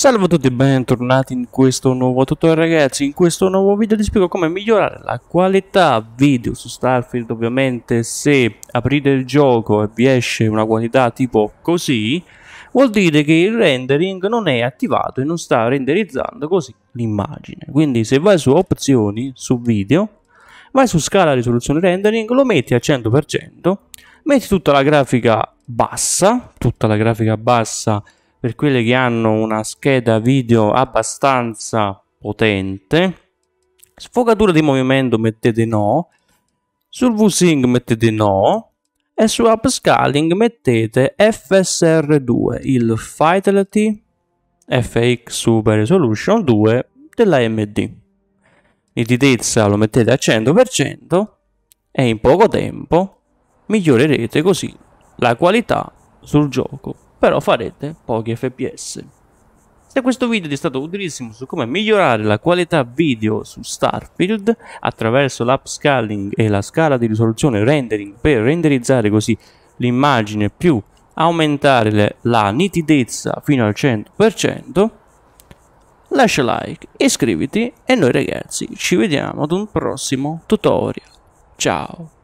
Salve a tutti e bentornati in questo nuovo tutorial ragazzi, in questo nuovo video vi spiego come migliorare la qualità video su Starfield ovviamente se aprite il gioco e vi esce una qualità tipo così vuol dire che il rendering non è attivato e non sta renderizzando così l'immagine quindi se vai su opzioni, su video vai su scala risoluzione rendering, lo metti a 100% metti tutta la grafica bassa, tutta la grafica bassa per quelle che hanno una scheda video abbastanza potente sfogatura di movimento mettete no sul VSync mettete no e su upscaling mettete FSR2 il Fidelity FX Super Resolution 2 dell'AMD nitidezza lo mettete al 100% e in poco tempo migliorerete così la qualità sul gioco però farete pochi fps. Se questo video ti è stato utilissimo su come migliorare la qualità video su Starfield attraverso l'upscaling e la scala di risoluzione rendering per renderizzare così l'immagine più aumentare le, la nitidezza fino al 100%, lascia like, iscriviti e noi ragazzi ci vediamo ad un prossimo tutorial. Ciao!